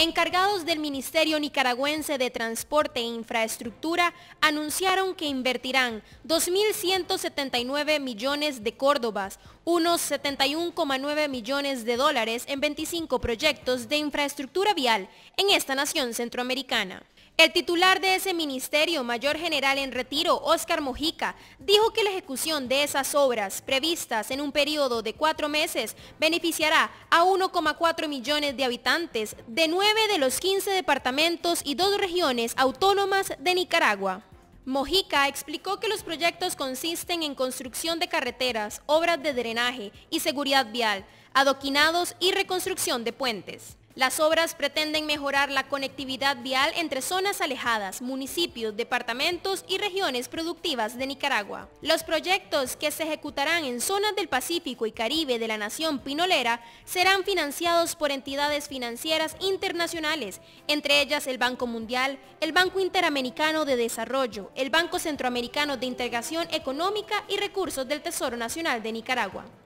Encargados del Ministerio Nicaragüense de Transporte e Infraestructura anunciaron que invertirán 2.179 millones de córdobas, unos 71,9 millones de dólares en 25 proyectos de infraestructura vial en esta nación centroamericana. El titular de ese ministerio, mayor general en retiro, Óscar Mojica, dijo que la ejecución de esas obras previstas en un periodo de cuatro meses beneficiará a 1,4 millones de habitantes de nueve de los 15 departamentos y dos regiones autónomas de Nicaragua. Mojica explicó que los proyectos consisten en construcción de carreteras, obras de drenaje y seguridad vial, adoquinados y reconstrucción de puentes. Las obras pretenden mejorar la conectividad vial entre zonas alejadas, municipios, departamentos y regiones productivas de Nicaragua. Los proyectos que se ejecutarán en zonas del Pacífico y Caribe de la nación pinolera serán financiados por entidades financieras internacionales, entre ellas el Banco Mundial, el Banco Interamericano de Desarrollo, el Banco Centroamericano de Integración Económica y Recursos del Tesoro Nacional de Nicaragua.